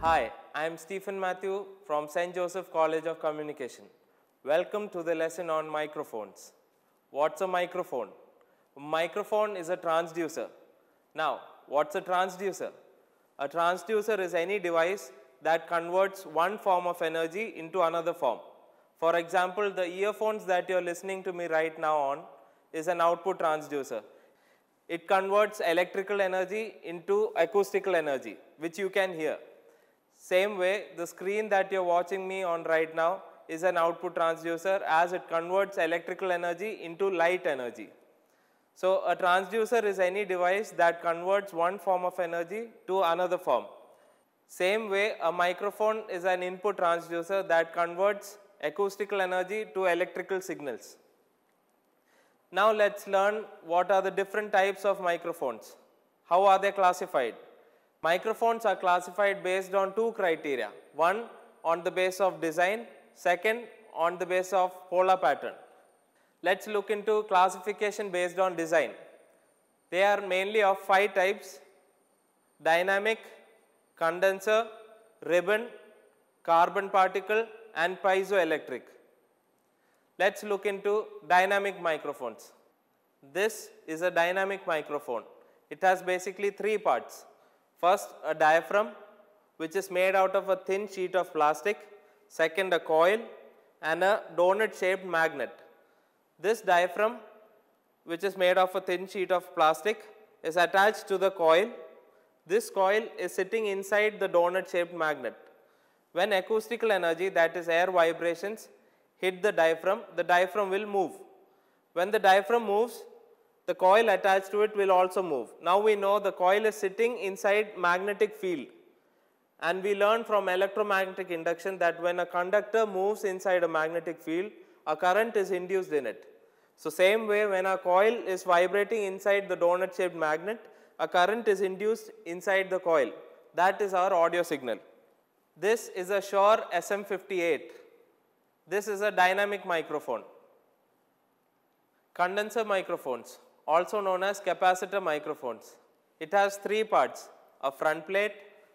Hi, I'm Stephen Matthew from St. Joseph College of Communication. Welcome to the lesson on microphones. What's a microphone? A microphone is a transducer. Now, what's a transducer? A transducer is any device that converts one form of energy into another form. For example, the earphones that you're listening to me right now on is an output transducer. It converts electrical energy into acoustical energy, which you can hear. Same way, the screen that you're watching me on right now is an output transducer as it converts electrical energy into light energy. So a transducer is any device that converts one form of energy to another form. Same way, a microphone is an input transducer that converts acoustical energy to electrical signals. Now let's learn what are the different types of microphones. How are they classified? Microphones are classified based on two criteria. One, on the base of design. Second, on the base of polar pattern. Let's look into classification based on design. They are mainly of five types. Dynamic, condenser, ribbon, carbon particle and piezoelectric. Let's look into dynamic microphones. This is a dynamic microphone. It has basically three parts. First a diaphragm which is made out of a thin sheet of plastic, second a coil and a donut shaped magnet. This diaphragm which is made of a thin sheet of plastic is attached to the coil. This coil is sitting inside the donut shaped magnet. When acoustical energy that is air vibrations hit the diaphragm, the diaphragm will move. When the diaphragm moves, the coil attached to it will also move. Now we know the coil is sitting inside magnetic field and we learn from electromagnetic induction that when a conductor moves inside a magnetic field, a current is induced in it. So same way when a coil is vibrating inside the donut shaped magnet, a current is induced inside the coil. That is our audio signal. This is a Shure SM58. This is a dynamic microphone. Condenser microphones also known as capacitor microphones. It has three parts, a front plate,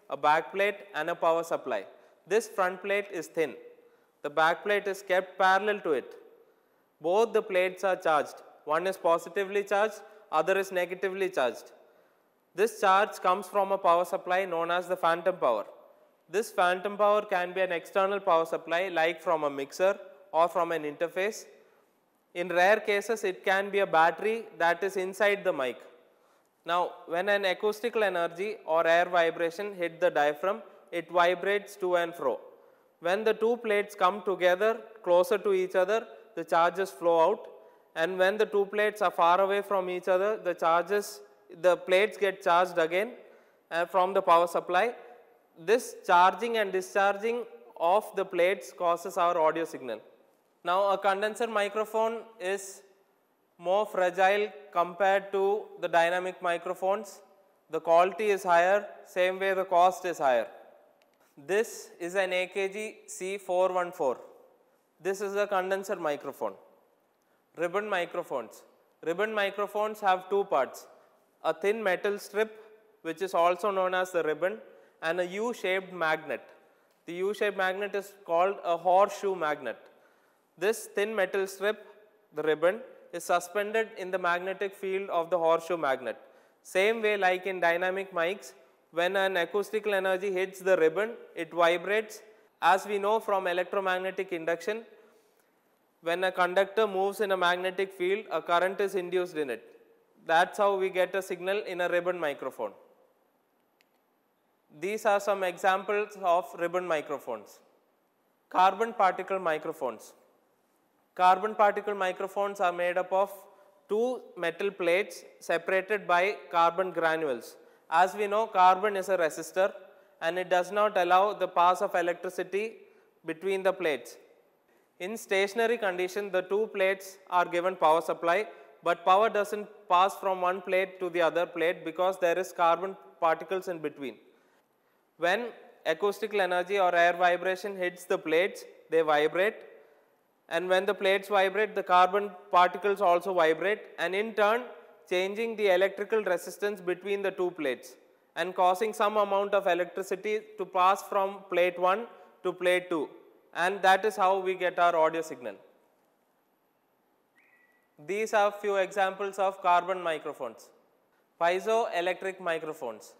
a back plate and a power supply. This front plate is thin. The back plate is kept parallel to it. Both the plates are charged. One is positively charged, other is negatively charged. This charge comes from a power supply known as the phantom power. This phantom power can be an external power supply like from a mixer or from an interface in rare cases, it can be a battery that is inside the mic. Now, when an acoustical energy or air vibration hit the diaphragm, it vibrates to and fro. When the two plates come together closer to each other, the charges flow out and when the two plates are far away from each other, the charges, the plates get charged again uh, from the power supply. This charging and discharging of the plates causes our audio signal. Now a condenser microphone is more fragile compared to the dynamic microphones. The quality is higher, same way the cost is higher. This is an AKG C414. This is a condenser microphone. Ribbon microphones. Ribbon microphones have two parts. A thin metal strip which is also known as the ribbon and a U-shaped magnet. The U-shaped magnet is called a horseshoe magnet. This thin metal strip, the ribbon, is suspended in the magnetic field of the horseshoe magnet. Same way like in dynamic mics, when an acoustical energy hits the ribbon, it vibrates. As we know from electromagnetic induction, when a conductor moves in a magnetic field, a current is induced in it. That's how we get a signal in a ribbon microphone. These are some examples of ribbon microphones. Carbon particle microphones. Carbon particle microphones are made up of two metal plates separated by carbon granules. As we know, carbon is a resistor and it does not allow the pass of electricity between the plates. In stationary condition, the two plates are given power supply, but power does not pass from one plate to the other plate because there is carbon particles in between. When acoustical energy or air vibration hits the plates, they vibrate and when the plates vibrate the carbon particles also vibrate and in turn changing the electrical resistance between the two plates and causing some amount of electricity to pass from plate 1 to plate 2 and that is how we get our audio signal. These are few examples of carbon microphones. Piezoelectric microphones.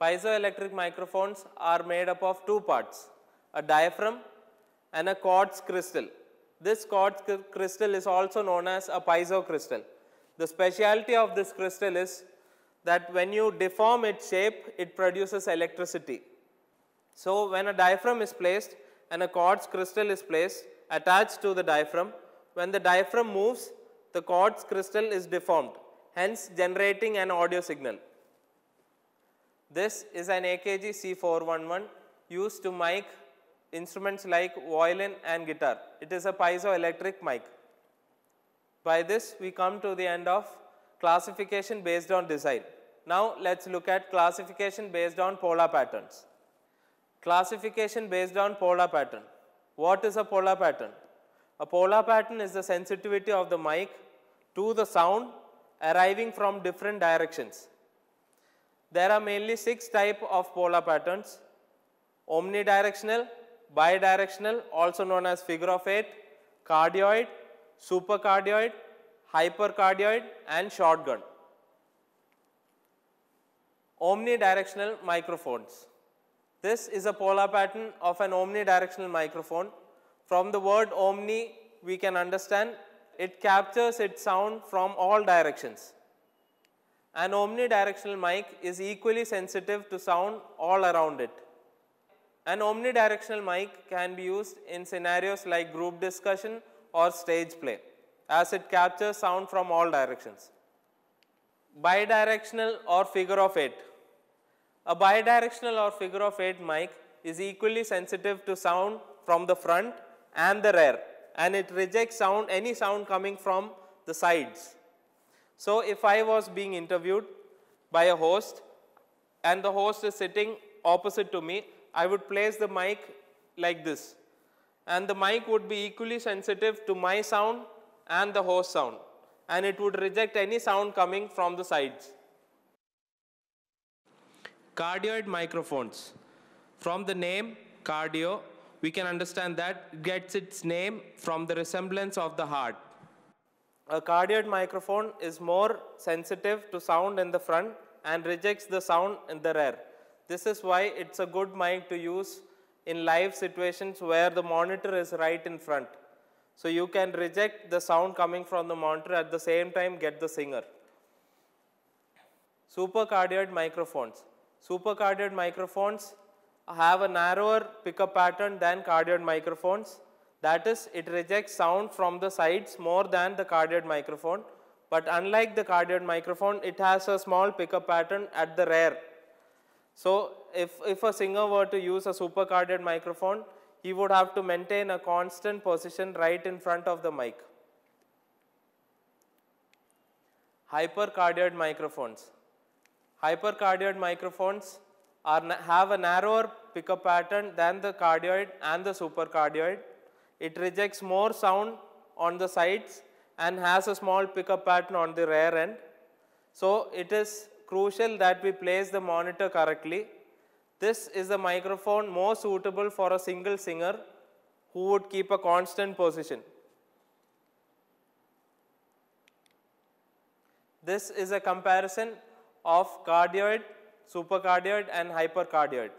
Piezoelectric microphones are made up of two parts, a diaphragm and a quartz crystal. This quartz crystal is also known as a piezo crystal. The speciality of this crystal is that when you deform its shape, it produces electricity. So when a diaphragm is placed and a quartz crystal is placed attached to the diaphragm, when the diaphragm moves, the quartz crystal is deformed, hence generating an audio signal. This is an AKG C411 used to mic instruments like violin and guitar. It is a piezoelectric mic. By this we come to the end of classification based on design. Now let's look at classification based on polar patterns. Classification based on polar pattern. What is a polar pattern? A polar pattern is the sensitivity of the mic to the sound arriving from different directions. There are mainly six types of polar patterns omnidirectional, bidirectional also known as figure of 8, cardioid, supercardioid, hypercardioid and shotgun. Omnidirectional microphones. This is a polar pattern of an omnidirectional microphone. From the word omni we can understand it captures its sound from all directions. An omnidirectional mic is equally sensitive to sound all around it. An omnidirectional mic can be used in scenarios like group discussion or stage play as it captures sound from all directions. Bidirectional or figure of eight. A bidirectional or figure of eight mic is equally sensitive to sound from the front and the rear and it rejects sound any sound coming from the sides. So if I was being interviewed by a host and the host is sitting opposite to me, I would place the mic like this and the mic would be equally sensitive to my sound and the host sound and it would reject any sound coming from the sides. Cardioid microphones. From the name cardio, we can understand that it gets its name from the resemblance of the heart. A cardioid microphone is more sensitive to sound in the front and rejects the sound in the rear. This is why it's a good mic to use in live situations where the monitor is right in front. So you can reject the sound coming from the monitor at the same time get the singer. Supercardioid microphones. Supercardioid microphones have a narrower pickup pattern than cardioid microphones. That is, it rejects sound from the sides more than the cardioid microphone. But unlike the cardioid microphone, it has a small pickup pattern at the rear so if, if a singer were to use a supercarded microphone, he would have to maintain a constant position right in front of the mic. Hypercardioid microphones. Hypercardioid microphones are, have a narrower pickup pattern than the cardioid and the supercardioid. It rejects more sound on the sides and has a small pickup pattern on the rear end. So it is crucial that we place the monitor correctly. This is the microphone more suitable for a single singer who would keep a constant position. This is a comparison of cardioid, supercardioid and hypercardioid.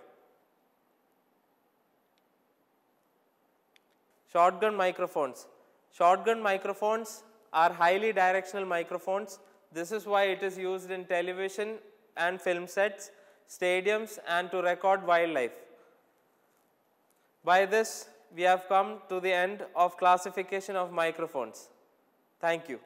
Shotgun microphones. Shotgun microphones are highly directional microphones this is why it is used in television and film sets, stadiums and to record wildlife. By this, we have come to the end of classification of microphones. Thank you.